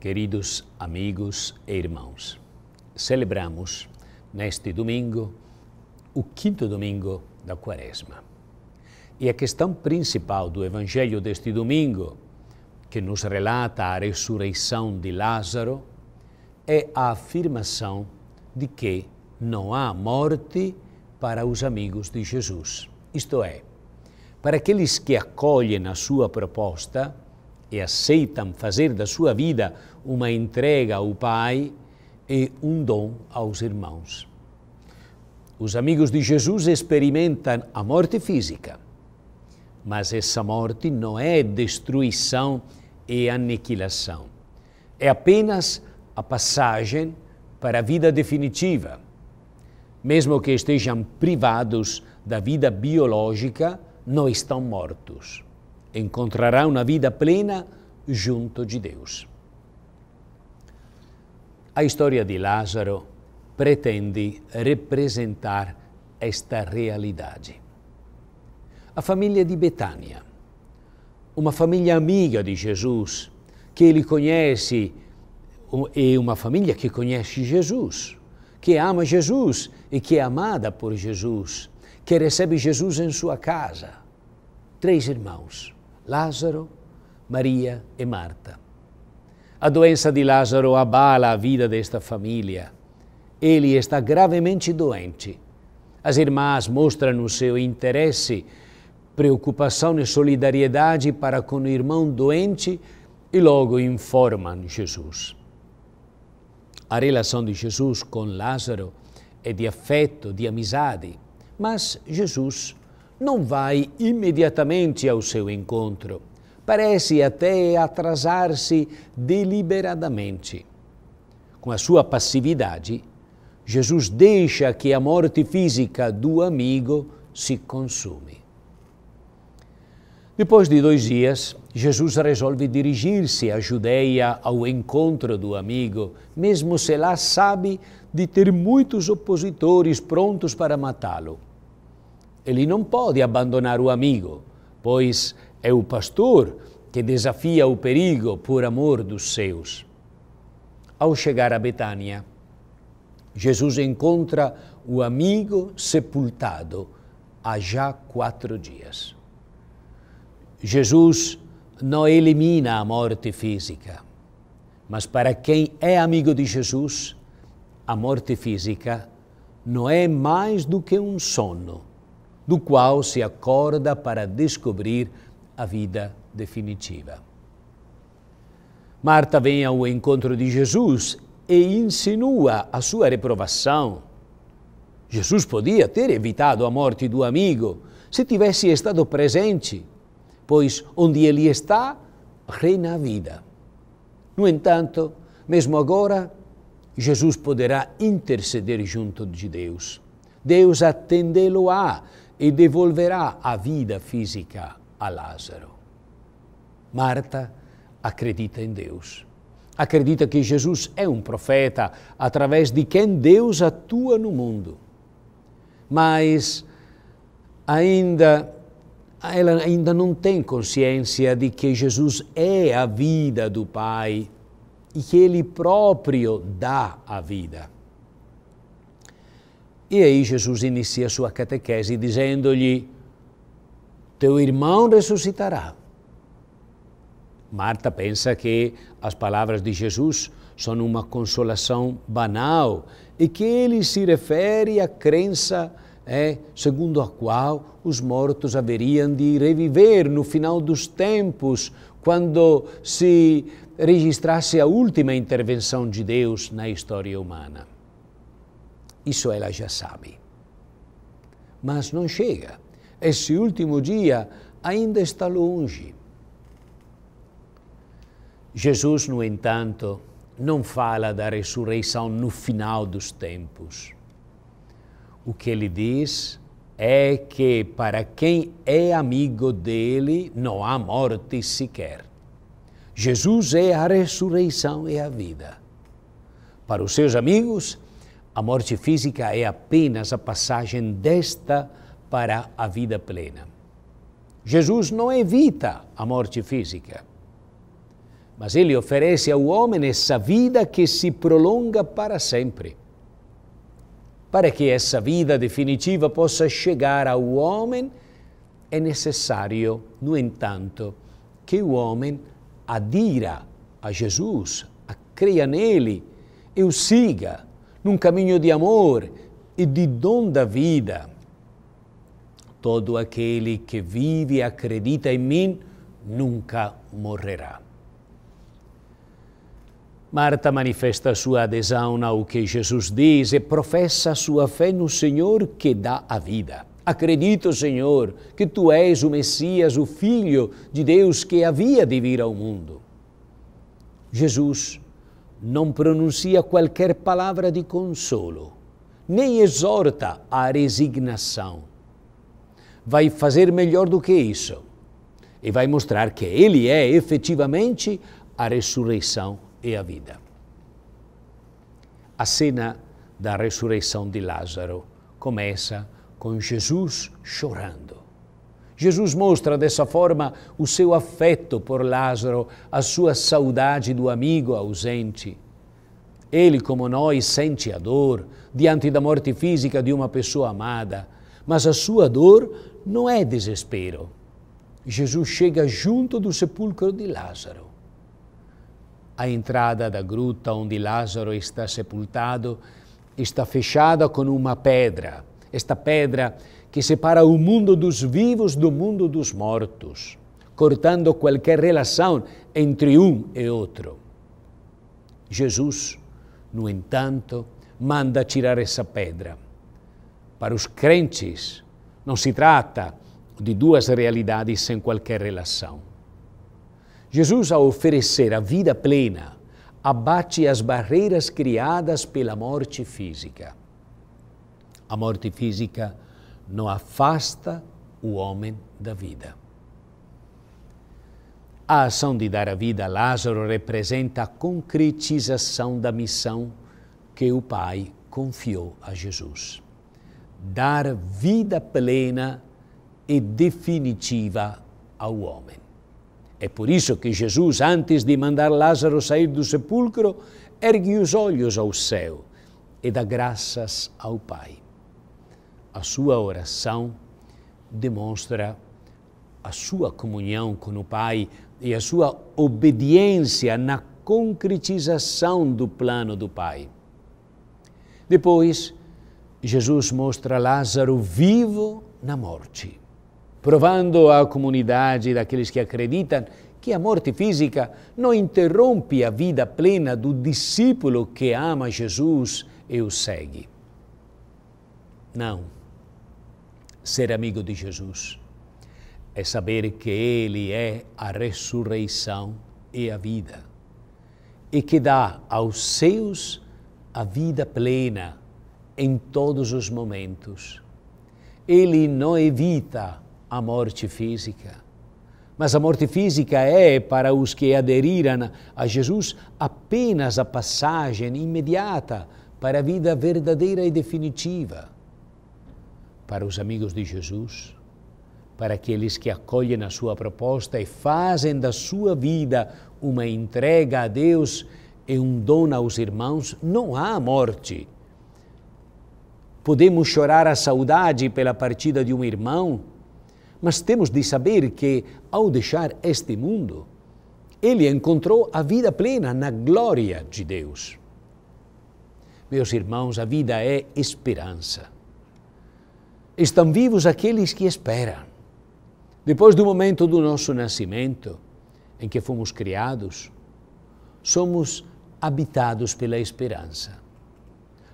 Queridos amigos e irmãos, celebramos neste domingo o quinto domingo da Quaresma. E a questão principal do Evangelho deste domingo, que nos relata a ressurreição de Lázaro, é a afirmação de que não há morte para os amigos de Jesus. Isto é, para aqueles que acolhem a sua proposta, e aceitam fazer da sua vida uma entrega ao Pai, e um dom aos irmãos. Os amigos de Jesus experimentam a morte física, mas essa morte não é destruição e aniquilação. É apenas a passagem para a vida definitiva. Mesmo que estejam privados da vida biológica, não estão mortos encontrará uma vida plena junto de Deus. A história de Lázaro pretende representar esta realidade. A família de Betânia, uma família amiga de Jesus, que ele conhece, e uma família que conhece Jesus, que ama Jesus e que é amada por Jesus, que recebe Jesus em sua casa. Três irmãos Lázaro, Maria e Marta. A doença de Lázaro abala a vida desta família. Ele está gravemente doente. As irmãs mostram o seu interesse, preocupação e solidariedade para com o irmão doente e logo informam Jesus. A relação de Jesus com Lázaro é de afeto, de amizade, mas Jesus não vai imediatamente ao seu encontro. Parece até atrasar-se deliberadamente. Com a sua passividade, Jesus deixa que a morte física do amigo se consume. Depois de dois dias, Jesus resolve dirigir-se à Judeia ao encontro do amigo, mesmo se lá sabe de ter muitos opositores prontos para matá-lo. Ele não pode abandonar o amigo, pois é o pastor que desafia o perigo por amor dos seus. Ao chegar a Betânia, Jesus encontra o amigo sepultado há já quatro dias. Jesus não elimina a morte física, mas para quem é amigo de Jesus, a morte física não é mais do que um sono do qual se acorda para descobrir a vida definitiva. Marta vem ao encontro de Jesus e insinua a sua reprovação. Jesus podia ter evitado a morte do amigo se tivesse estado presente, pois onde ele está, reina a vida. No entanto, mesmo agora, Jesus poderá interceder junto de Deus. Deus atendê-lo-á e devolverá a vida física a Lázaro. Marta acredita em Deus. Acredita que Jesus é um profeta através de quem Deus atua no mundo. Mas ainda ela ainda não tem consciência de que Jesus é a vida do Pai e que Ele próprio dá a vida. E aí Jesus inicia sua catequese dizendo-lhe: Teu irmão ressuscitará. Marta pensa que as palavras de Jesus são uma consolação banal e que ele se refere à crença é, segundo a qual os mortos haveriam de reviver no final dos tempos, quando se registrasse a última intervenção de Deus na história humana isso ela já sabe. Mas não chega. Esse último dia ainda está longe. Jesus, no entanto, não fala da ressurreição no final dos tempos. O que ele diz é que para quem é amigo dele não há morte sequer. Jesus é a ressurreição e a vida. Para os seus amigos, a morte física é apenas a passagem desta para a vida plena. Jesus não evita a morte física, mas ele oferece ao homem essa vida que se prolonga para sempre. Para que essa vida definitiva possa chegar ao homem, é necessário, no entanto, que o homem adira a Jesus, a creia nele e o siga num caminho de amor e de dom da vida. Todo aquele que vive e acredita em mim nunca morrerá. Marta manifesta sua adesão ao que Jesus diz e professa sua fé no Senhor que dá a vida. Acredito, Senhor, que tu és o Messias, o Filho de Deus que havia de vir ao mundo. Jesus non pronuncia qualquer palavra de consolo, nem exorta à resignação. Vai fazer melhor do que isso e vai mostrar que Ele é efetivamente a ressurreição e a vida. A cena da ressurreição de Lázaro começa com Jesus chorando. Jesus mostra dessa forma o seu afeto por Lázaro, a sua saudade do amigo ausente. Ele, como nós, sente a dor diante da morte física de uma pessoa amada, mas a sua dor não é desespero. Jesus chega junto do sepulcro de Lázaro. A entrada da gruta onde Lázaro está sepultado está fechada com uma pedra esta pedra que separa o mundo dos vivos do mundo dos mortos, cortando qualquer relação entre um e outro. Jesus, no entanto, manda tirar essa pedra. Para os crentes, não se trata de duas realidades sem qualquer relação. Jesus, ao oferecer a vida plena, abate as barreiras criadas pela morte física. A morte física não afasta o homem da vida. A ação de dar a vida a Lázaro representa a concretização da missão que o Pai confiou a Jesus. Dar vida plena e definitiva ao homem. É por isso que Jesus, antes de mandar Lázaro sair do sepulcro, ergue os olhos ao céu e dá graças ao Pai a sua oração demonstra a sua comunhão com o Pai e a sua obediência na concretização do plano do Pai. Depois, Jesus mostra Lázaro vivo na morte, provando à comunidade daqueles que acreditam que a morte física não interrompe a vida plena do discípulo que ama Jesus e o segue. Não Ser amigo de Jesus é saber que Ele é a ressurreição e a vida, e que dá aos seus a vida plena em todos os momentos. Ele não evita a morte física, mas a morte física é, para os que aderiram a Jesus, apenas a passagem imediata para a vida verdadeira e definitiva para os amigos de Jesus, para aqueles que acolhem a sua proposta e fazem da sua vida uma entrega a Deus e um dom aos irmãos, não há morte. Podemos chorar a saudade pela partida de um irmão, mas temos de saber que, ao deixar este mundo, ele encontrou a vida plena na glória de Deus. Meus irmãos, a vida é esperança estão vivos aqueles que esperam. Depois do momento do nosso nascimento, em que fomos criados, somos habitados pela esperança.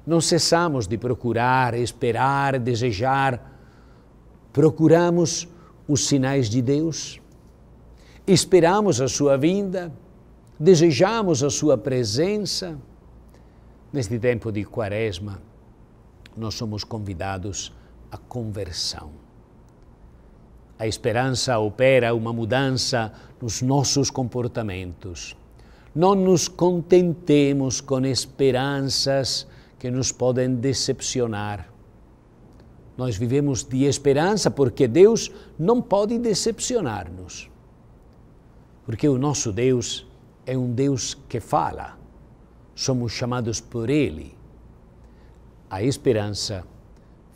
Não cessamos de procurar, esperar, desejar. Procuramos os sinais de Deus, esperamos a sua vinda, desejamos a sua presença. Neste tempo de Quaresma, nós somos convidados a a conversão. A esperança opera uma mudança nos nossos comportamentos. Não nos contentemos com esperanças que nos podem decepcionar. Nós vivemos de esperança porque Deus não pode decepcionar-nos. Porque o nosso Deus é um Deus que fala. Somos chamados por Ele. A esperança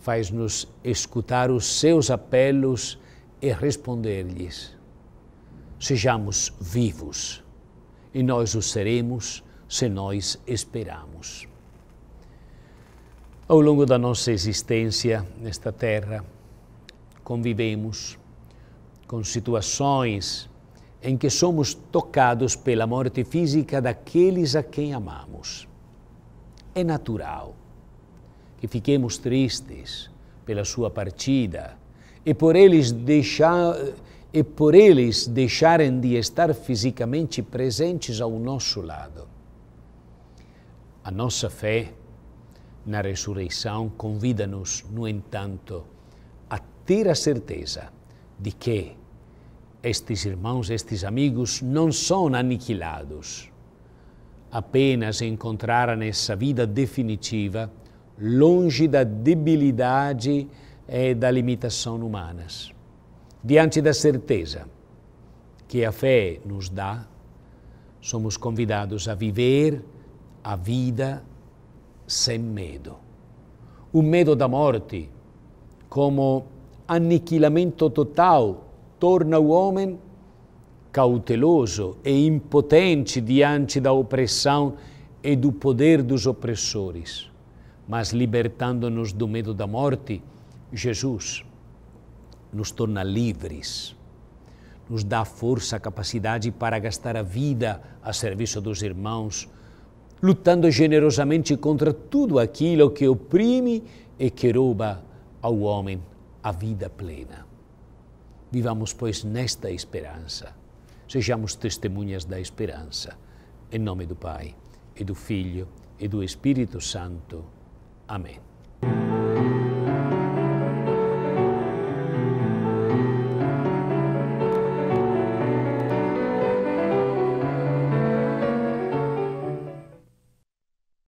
faz-nos escutar os seus apelos e responder-lhes. Sejamos vivos, e nós o seremos se nós esperamos. Ao longo da nossa existência nesta terra, convivemos com situações em que somos tocados pela morte física daqueles a quem amamos. É natural e fiquemos tristes pela sua partida e por eles deixar e por eles deixarem de estar fisicamente presentes ao nosso lado. A nossa fé na ressurreição convida-nos, no entanto, a ter a certeza de que estes irmãos, estes amigos, não são aniquilados. Apenas encontraram essa vida definitiva longe da debilidade e eh, da limitação humanas. Diante da certeza que a fé nos dá, somos convidados a viver a vida sem medo. O medo da morte, como aniquilamento total, torna o homem cauteloso e impotente diante da opressão e do poder dos opressores mas libertando-nos do medo da morte, Jesus nos torna livres, nos dá força, capacidade para gastar a vida a serviço dos irmãos, lutando generosamente contra tudo aquilo que oprime e que rouba ao homem a vida plena. Vivamos, pois, nesta esperança. Sejamos testemunhas da esperança. Em nome do Pai, e do Filho, e do Espírito Santo. Amén.